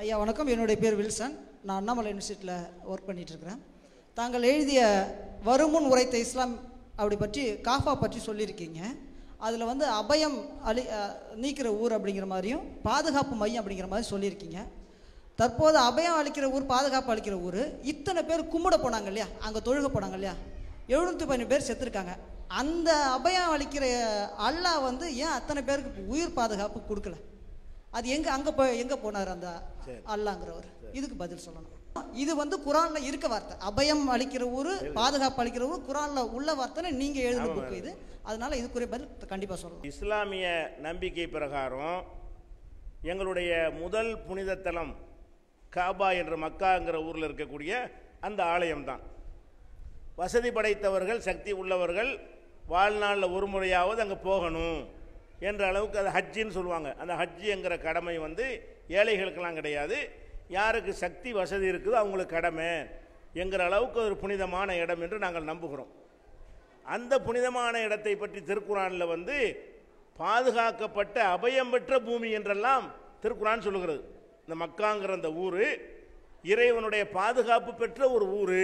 ஐயா வணக்கம் என்னுடைய பேர் வில்சன் நான் அண்ணாமலை யூனிவர்சிட்டியில் ஒர்க் பண்ணிகிட்ருக்கிறேன் தாங்கள் எழுதிய வருமுன் உரைத்த இஸ்லாம் அப்படி பற்றி காஃபா பற்றி சொல்லியிருக்கீங்க அதில் வந்து அபயம் அழி நீக்கிற ஊர் அப்படிங்கிற மாதிரியும் பாதுகாப்பு மையம் அப்படிங்கிற மாதிரி சொல்லியிருக்கீங்க தற்போது அபயம் அளிக்கிற ஊர் பாதுகாப்பு அளிக்கிற ஊர் இத்தனை பேர் கும்பிட போனாங்க இல்லையா அங்கே தொழுக போனாங்க இல்லையா எழுநூற்றி பதினஞ்சு பேர் செத்துருக்காங்க அந்த அபயம் அளிக்கிற அல்லா வந்து ஏன் அத்தனை பேருக்கு உயிர் பாதுகாப்பு கொடுக்கல அது எங்கே அங்கே போய் எங்கே போனார் அந்த அல்லாங்கிறவர் இதுக்கு பதில் சொல்லணும் இது வந்து குரான்ல இருக்க வார்த்தை அபயம் அளிக்கிற ஊர் பாதுகாப்பு அளிக்கிற ஊர் குரான்ல உள்ள வார்த்தை நீங்க எழுதின புக்கு இது அதனால இதுக்குரிய பதில் கண்டிப்பா சொல்லணும் இஸ்லாமிய நம்பிக்கை பிரகாரம் எங்களுடைய முதல் புனிதத்தலம் காபா என்ற மக்காங்கிற ஊரில் இருக்கக்கூடிய அந்த ஆலயம் தான் வசதி படைத்தவர்கள் சக்தி உள்ளவர்கள் வாழ்நாளில் ஒரு முறையாவது அங்கே போகணும் என்ற அளவுக்கு அது ஹஜ்ஜின்னு சொல்லுவாங்க அந்த ஹஜ்ஜிங்கிற கடமை வந்து ஏழைகளுக்கெல்லாம் கிடையாது யாருக்கு சக்தி வசதி இருக்குதோ அவங்களுக்கு கடமை என்கிற அளவுக்கு ஒரு புனிதமான இடம் என்று நாங்கள் நம்புகிறோம் அந்த புனிதமான இடத்தை பற்றி திருக்குறானில் வந்து பாதுகாக்கப்பட்ட அபயம் பெற்ற பூமி என்றெல்லாம் திருக்குறான் சொல்லுகிறது இந்த மக்காங்கிற அந்த ஊர் இறைவனுடைய பாதுகாப்பு பெற்ற ஒரு ஊர்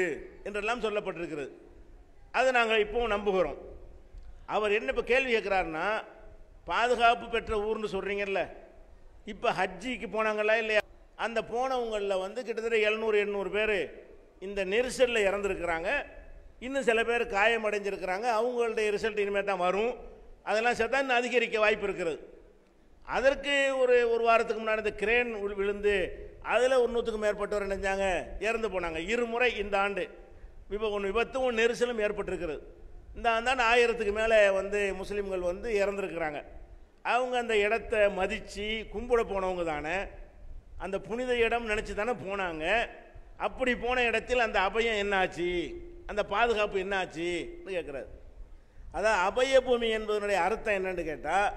என்றெல்லாம் சொல்லப்பட்டிருக்கிறது அதை நாங்கள் இப்போவும் நம்புகிறோம் அவர் என்ன இப்போ கேள்வி கேட்குறாருன்னா பாதுகாப்பு பெற்ற ஊர்னு சொல்கிறீங்கல்ல இப்போ ஹஜ்ஜிக்கு போனாங்களா இல்லையா அந்த போனவங்களில் வந்து கிட்டத்தட்ட எழுநூறு எண்ணூறு பேர் இந்த நெரிசலில் இறந்துருக்குறாங்க இன்னும் சில பேர் காயமடைஞ்சிருக்கிறாங்க அவங்களுடைய ரிசல்ட் இனிமேல் தான் வரும் அதெல்லாம் சேர்த்தா இன்னும் அதிகரிக்க வாய்ப்பு இருக்கிறது அதற்கு ஒரு ஒரு வாரத்துக்கு முன்னாடி இந்த கிரேன் விழுந்து அதில் ஒரு நூற்றுக்கும் மேற்பட்டவர் நினைஞ்சாங்க இறந்து போனாங்க இருமுறை இந்த ஆண்டு விபம் ஒன்று விபத்தும் ஒன்று நெரிசலும் ஏற்பட்டிருக்கிறது இந்த ஆண்டாண்டு ஆயிரத்துக்கு மேலே வந்து முஸ்லீம்கள் வந்து இறந்துருக்குறாங்க அவங்க அந்த இடத்த மதித்து கும்பிட போனவங்க தானே அந்த புனித இடம் நினச்சி தானே போனாங்க அப்படி போன இடத்தில் அந்த அபயம் என்னாச்சு அந்த பாதுகாப்பு என்னாச்சுன்னு கேட்குறாரு அதான் அபய பூமி என்பதனுடைய அர்த்தம் என்னன்னு கேட்டால்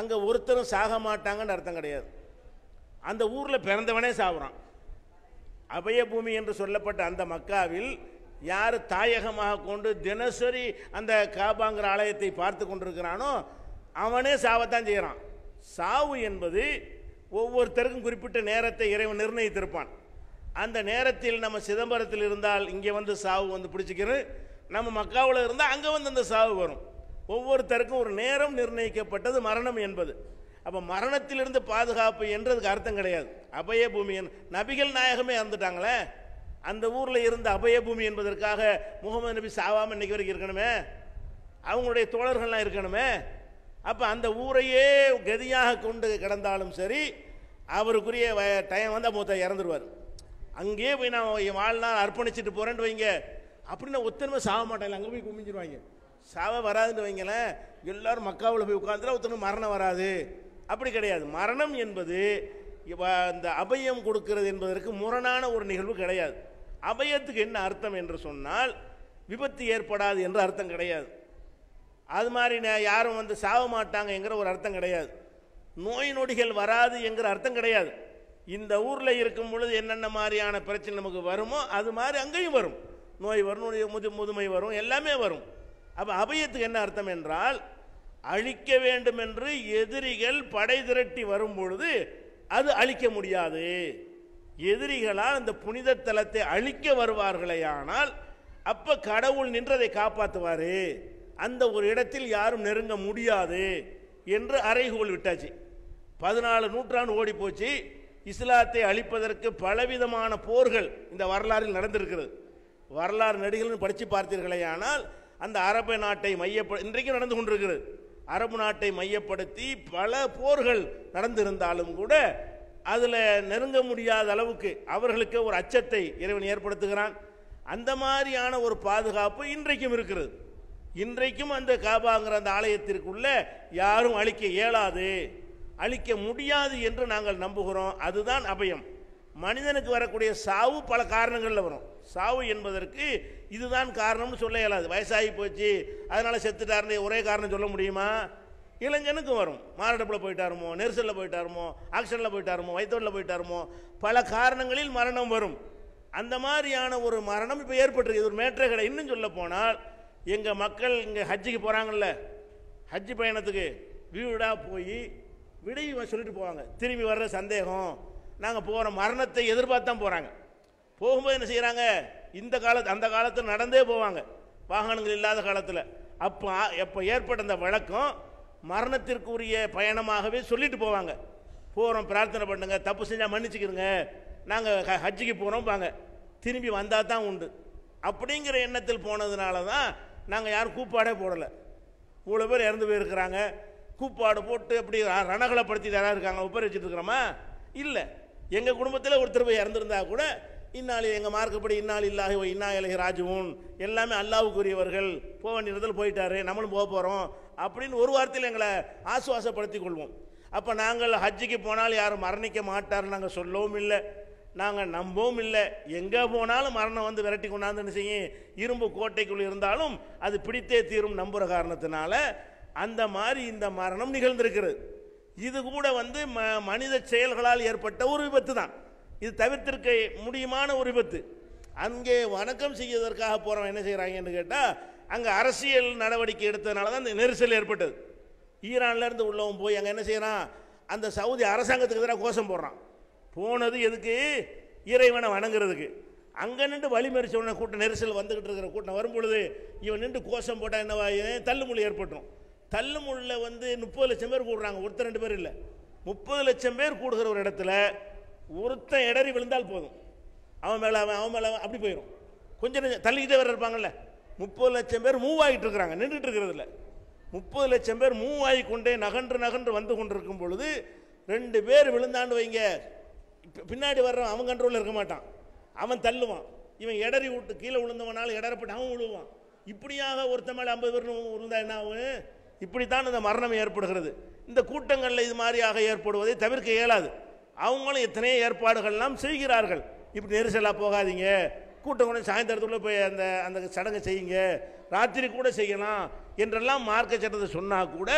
அங்கே ஒருத்தரும் சாக மாட்டாங்கன்னு அர்த்தம் கிடையாது அந்த ஊரில் பிறந்தவனே சாப்பிட்றான் அபய பூமி என்று சொல்லப்பட்ட அந்த மக்காவில் யார் தாயகமாக கொண்டு தினசரி அந்த காபாங்கிற ஆலயத்தை பார்த்து கொண்டிருக்கிறானோ அவனே சாவத்தான் செய்கிறான் சாவு என்பது ஒவ்வொருத்தருக்கும் குறிப்பிட்ட நேரத்தை இறைவன் நிர்ணயித்திருப்பான் அந்த நேரத்தில் நம்ம சிதம்பரத்தில் இருந்தால் இங்கே வந்து சாவு வந்து பிடிச்சிக்கிறது நம்ம மக்காவில் இருந்தால் அங்கே வந்து அந்த சாவு வரும் ஒவ்வொருத்தருக்கும் ஒரு நேரம் நிர்ணயிக்கப்பட்டது மரணம் என்பது அப்போ மரணத்திலிருந்து பாதுகாப்பு என்றதுக்கு அர்த்தம் கிடையாது அபய பூமி நபிகள் நாயகமே இறந்துட்டாங்களே அந்த ஊரில் இருந்த அபய பூமி என்பதற்காக முகமது நபி சாவாமல் இன்றைக்கி வரைக்கும் இருக்கணுமே அவங்களுடைய தோழர்கள்லாம் இருக்கணுமே அப்போ அந்த ஊரையே கதியாக கொண்டு கிடந்தாலும் சரி அவருக்குரிய டைம் வந்து மூத்த இறந்துருவார் அங்கேயே போய் நான் என் வாழ்நாள் அர்ப்பணிச்சுட்டு போகிறேன்ட்டு வைங்க அப்படின்னு ஒத்தனமே சாக மாட்டேன் அங்கே போய் குமிஞ்சிருவாங்க சாவ வராதுன்னு வைங்களேன் எல்லோரும் மக்காவில் போய் உட்காந்துல ஒத்தனை மரணம் வராது அப்படி கிடையாது மரணம் என்பது இந்த அபயம் கொடுக்கிறது என்பதற்கு முரணான ஒரு நிகழ்வு கிடையாது அபயத்துக்கு என்ன அர்த்தம் என்று சொன்னால் விபத்து ஏற்படாது என்று அர்த்தம் கிடையாது அது மாதிரி யாரும் வந்து சாக மாட்டாங்கங்கிற ஒரு அர்த்தம் கிடையாது நோய் நொடிகள் வராது என்கிற அர்த்தம் கிடையாது இந்த ஊரில் இருக்கும் பொழுது என்னென்ன மாதிரியான பிரச்சனை நமக்கு வருமோ அது மாதிரி அங்கேயும் வரும் நோய் வரும் முது முதுமை வரும் எல்லாமே வரும் அப்போ அபயத்துக்கு என்ன அர்த்தம் என்றால் அழிக்க வேண்டும் என்று எதிரிகள் படை திரட்டி வரும் பொழுது அது அழிக்க முடியாது எதிரிகளால் அந்த புனித தலத்தை அழிக்க வருவார்களே ஆனால் அப்போ கடவுள் நின்றதை காப்பாற்றுவார் அந்த ஒரு இடத்தில் யாரும் நெருங்க முடியாது என்று அறைகூல் விட்டாச்சு பதினாலு நூற்றாண்டு ஓடி போச்சு இஸ்லாத்தை அழிப்பதற்கு பலவிதமான போர்கள் இந்த வரலாறில் நடந்திருக்கிறது வரலாறு நடிகர்கள் படித்து பார்த்தீர்களே ஆனால் அந்த அரபு நாட்டை மையப்படு இன்றைக்கும் நடந்து கொண்டிருக்கிறது அரபு நாட்டை மையப்படுத்தி பல போர்கள் நடந்திருந்தாலும் கூட அதில் நெருங்க முடியாத அளவுக்கு அவர்களுக்கு ஒரு அச்சத்தை இறைவன் ஏற்படுத்துகிறான் அந்த மாதிரியான ஒரு பாதுகாப்பு இன்றைக்கும் இருக்கிறது இன்றைக்கும் அந்த காபாங்கிற அந்த ஆலயத்திற்குள்ள யாரும் அழிக்க இயலாது அழிக்க முடியாது என்று நாங்கள் நம்புகிறோம் அதுதான் அபயம் மனிதனுக்கு வரக்கூடிய சாவு பல காரணங்களில் வரும் சாவு என்பதற்கு இதுதான் காரணம்னு சொல்ல இயலாது வயசாகி போச்சு அதனால் செத்துட்டாருன்னு ஒரே காரணம் சொல்ல முடியுமா இளைஞனுக்கும் வரும் மாரடைப்பில் போயிட்டாருமோ நெரிசலில் போயிட்டாருமோ ஆக்சிடனில் போயிட்டாருமோ வயிற்றோடில் போயிட்டாருமோ பல காரணங்களில் மரணம் வரும் அந்த மாதிரியான ஒரு மரணம் இப்போ ஏற்பட்டிருக்கு இது ஒரு மேற்றை கடை இன்னும் சொல்ல போனால் எங்கள் மக்கள் இங்கே ஹஜ்ஜுக்கு போகிறாங்கல்ல ஹஜ்ஜு பயணத்துக்கு வீடாக போய் விடை சொல்லிட்டு போவாங்க திரும்பி வர்ற சந்தேகம் நாங்கள் போகிற மரணத்தை எதிர்பார்த்து தான் போகிறாங்க போகும்போது என்ன செய்கிறாங்க இந்த காலத்து அந்த காலத்தில் நடந்தே போவாங்க வாகனங்கள் இல்லாத காலத்தில் அப்போ எப்போ ஏற்பட்ட அந்த வழக்கம் மரணத்திற்குரிய பயணமாகவே சொல்லிட்டு போவாங்க போகிறோம் பிரார்த்தனை பண்ணுங்க தப்பு செஞ்சால் மன்னிச்சுக்கிறோங்க நாங்கள் ஹஜ்ஜிக்கு போகிறோம் பாங்க திரும்பி வந்தால் தான் உண்டு அப்படிங்கிற எண்ணத்தில் போனதுனால தான் நாங்கள் யாரும் கூப்பாடே போடலை இவ்வளோ பேர் இறந்து போயிருக்கிறாங்க கூப்பாடு போட்டு அப்படி ரணகலப்படுத்தி யாராக இருக்காங்க ஒப்பேர் இல்லை எங்கள் குடும்பத்தில் ஒருத்தர் போய் இறந்துருந்தா கூட இந்நாள் எங்கள் மார்க்கப்படி இந்நாள் இல்லாஹி இன்னா இலகி ராஜுவும் எல்லாமே அல்லாவுக்குரியவர்கள் போக வேண்டிய இடத்துல போயிட்டாரு நம்மளும் போக போகிறோம் அப்படின்னு ஒரு வாரத்தில் எங்களை ஆசுவாசப்படுத்தி கொள்வோம் அப்போ நாங்கள் ஹஜ்ஜிக்கு போனால் யாரும் மரணிக்க மாட்டார்னு நாங்கள் சொல்லவும் இல்லை நாங்கள் நம்பவும் இல்லை எங்கே போனாலும் மரணம் வந்து விரட்டி கொண்டாந்துன்னு செய்யும் இரும்பு கோட்டைக்குள் இருந்தாலும் அது பிடித்தே தீரும் நம்புகிற காரணத்தினால அந்த மாதிரி இந்த மரணம் நிகழ்ந்திருக்கிறது இது கூட வந்து ம மனித செயல்களால் ஏற்பட்ட ஒரு விபத்து தான் இது தவிர்த்திருக்க முடியுமான ஒரு விபத்து அங்கே வணக்கம் செய்வதற்காக போகிறவன் என்ன செய்கிறாங்கன்னு கேட்டால் அங்கே அரசியல் நடவடிக்கை எடுத்ததுனால தான் இந்த நெரிசல் ஏற்பட்டது ஈரான்லேருந்து உள்ளவன் போய் அங்கே என்ன செய்கிறான் அந்த சவுதி அரசாங்கத்துக்கு எதிராக கோஷம் போடுறான் போனது எதுக்கு இறைவனை வணங்குறதுக்கு அங்கே நின்று வழிமறிச்சவன கூட்டம் நெரிசல் வந்துக்கிட்டு இருக்கிற கூட்டம் வரும்பொழுது இவன் நின்று கோஷம் போட்டால் என்னவா தள்ளுமுள்ளு ஏற்பட்டுரும் தள்ளுமுள்ள வந்து முப்பது லட்சம் பேர் கூடுறாங்க ஒருத்தர் ரெண்டு பேர் இல்லை முப்பது லட்சம் பேர் கூடுகிற ஒரு இடத்துல ஒருத்தன் இடறி விழுந்தால் போதும் அவன் மேலே அவன் அவன் மேலே அப்படி போயிடும் கொஞ்சம் கொஞ்சம் தள்ளிக்கிட்டே வேறு இருப்பாங்கல்ல முப்பது லட்சம் பேர் மூவ் ஆகிட்டு இருக்கிறாங்க நின்றுட்டு இருக்கிறதுல முப்பது லட்சம் பேர் மூவ் ஆகி கொண்டே நகன்று நகன்று வந்து கொண்டிருக்கும் பொழுது ரெண்டு பேர் விழுந்தாண்டு வைங்க பின்னாடி வர்றவன் அவன் கண்ட்ரோலில் இருக்க மாட்டான் அவன் தள்ளுவான் இவன் இடறி விட்டு கீழே விழுந்தவனால இடறப்பட்டு அவன் விழுவான் இப்படியாக ஒருத்த மேலே ஐம்பது பேர் விழுந்தா என்ன ஆகும் இப்படித்தான் இந்த மரணம் ஏற்படுகிறது இந்த கூட்டங்களில் இது மாதிரியாக ஏற்படுவதை தவிர்க்க இயலாது அவங்களும் எத்தனையோ ஏற்பாடுகள்லாம் செய்கிறார்கள் இப்படி நெரிசலாக போகாதீங்க கூட்டம் கூட சாயந்தரத்துக்குள்ளே போய் அந்த அந்த சடங்கை செய்யுங்க ராத்திரி கூட செய்யலாம் என்றெல்லாம் மார்க்க சட்டத்தை சொன்னால் கூட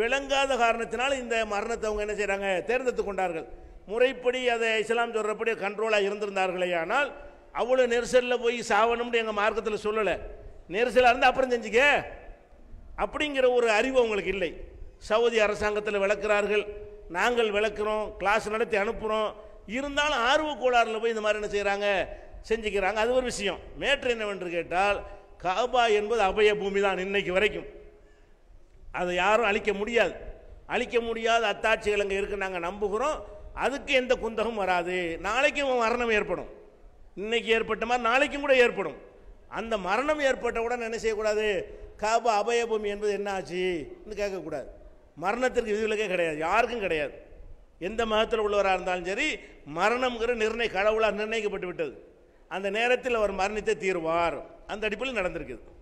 விளங்காத காரணத்தினால் இந்த மரணத்தை அவங்க என்ன செய்கிறாங்க தேர்ந்தெடுத்து கொண்டார்கள் முறைப்படி அதை இஸ்லாம் சொல்கிறப்படி கண்ட்ரோலாக இருந்திருந்தார்களே ஆனால் அவ்வளோ நெரிசலில் போய் சாவணும்னு எங்கள் மார்க்கத்தில் சொல்லலை நெரிசலாக இருந்தால் அப்புறம் செஞ்சுக்க அப்படிங்கிற ஒரு அறிவு அவங்களுக்கு இல்லை சவுதி அரசாங்கத்தில் விளக்குறார்கள் நாங்கள் விளக்குறோம் கிளாஸ் நடத்தி அனுப்புகிறோம் இருந்தாலும் ஆர்வ கோளாறுல போய் இந்த மாதிரி என்ன செய்கிறாங்க செஞ்சுக்கிறாங்க அது ஒரு விஷயம் மேட்ரு என்னவென்று கேட்டால் காபா என்பது அபய பூமி தான் இன்னைக்கு வரைக்கும் அதை யாரும் அழிக்க முடியாது அழிக்க முடியாத அத்தாட்சிகள் அங்கே இருக்குன்னு நாங்கள் நம்புகிறோம் அதுக்கு எந்த குந்தகம் வராது நாளைக்கும் மரணம் ஏற்படும் இன்னைக்கு ஏற்பட்ட மாதிரி நாளைக்கும் கூட ஏற்படும் அந்த மரணம் கூட என்ன செய்யக்கூடாது காபா அபயபூமி என்பது என்ன ஆச்சுன்னு கேட்கக்கூடாது மரணத்திற்கு விதிவிலக்கே கிடையாது யாருக்கும் கிடையாது எந்த மதத்தில் உள்ளவராக இருந்தாலும் சரி மரணம்ங்கிற நிர்ணய கடவுளாக நிர்ணயிக்கப்பட்டு விட்டது அந்த நேரத்தில் அவர் மரணித்தே தீர்வார் அந்த அடிப்பில் நடந்திருக்குது